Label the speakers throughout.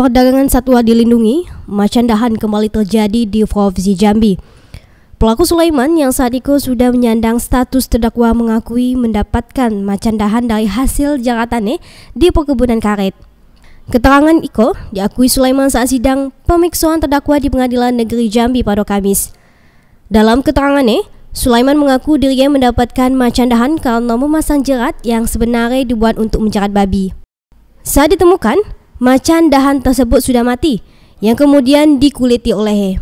Speaker 1: Perdagangan satwa dilindungi, macandahan kembali terjadi di Provinsi Jambi. Pelaku Sulaiman yang saat itu sudah menyandang status terdakwa mengakui mendapatkan macandahan dari hasil jangkatannya di perkebunan karet. Keterangan Iko diakui Sulaiman saat sidang pemiksaan terdakwa di Pengadilan Negeri Jambi pada Kamis. Dalam keterangannya, Sulaiman mengaku dirinya mendapatkan macandahan dahan karena memasang jerat yang sebenarnya dibuat untuk menjerat babi. Saat ditemukan, macan dahan tersebut sudah mati yang kemudian dikuliti oleh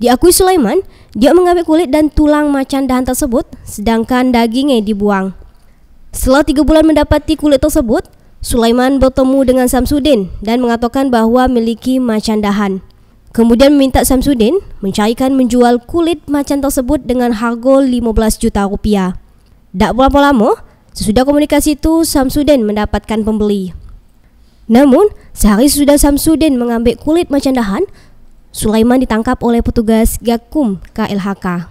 Speaker 1: Diakui Sulaiman, dia mengambil kulit dan tulang macan dahan tersebut, sedangkan dagingnya dibuang. Setelah tiga bulan mendapati kulit tersebut, Sulaiman bertemu dengan Samsudin dan mengatakan bahwa miliki macan dahan. Kemudian meminta Samsudin mencarikan menjual kulit macan tersebut dengan harga 15 juta rupiah. Tak berapa lama, sesudah komunikasi itu Samsudin mendapatkan pembeli. Namun, sehari sudah Samsudin mengambil kulit macan dahan, Sulaiman ditangkap oleh petugas Gakum KLHK.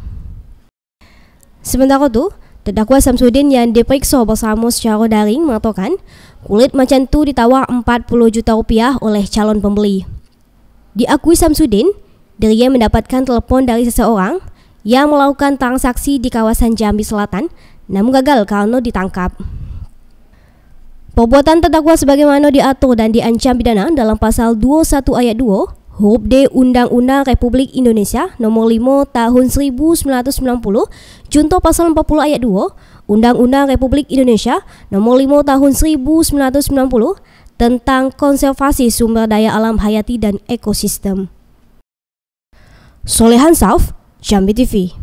Speaker 1: Sementara itu, terdakwa Samsudin yang diperiksa bersama secara daring mengatakan kulit macan itu ditawar 40 juta rupiah oleh calon pembeli. Diakui Samsudin, dirinya mendapatkan telepon dari seseorang yang melakukan transaksi di kawasan Jambi Selatan, namun gagal karena ditangkap. Pembuatan terdakwa sebagaimana diatur dan diancam pidana dalam pasal 21 ayat 2 Huruf D Undang-Undang Republik Indonesia Nomor 5 Tahun 1990 Junto Pasal 40 Ayat 2 Undang-Undang Republik Indonesia Nomor 5 Tahun 1990 tentang konservasi sumber daya alam hayati dan ekosistem. Solehan Sauf, Jambi TV.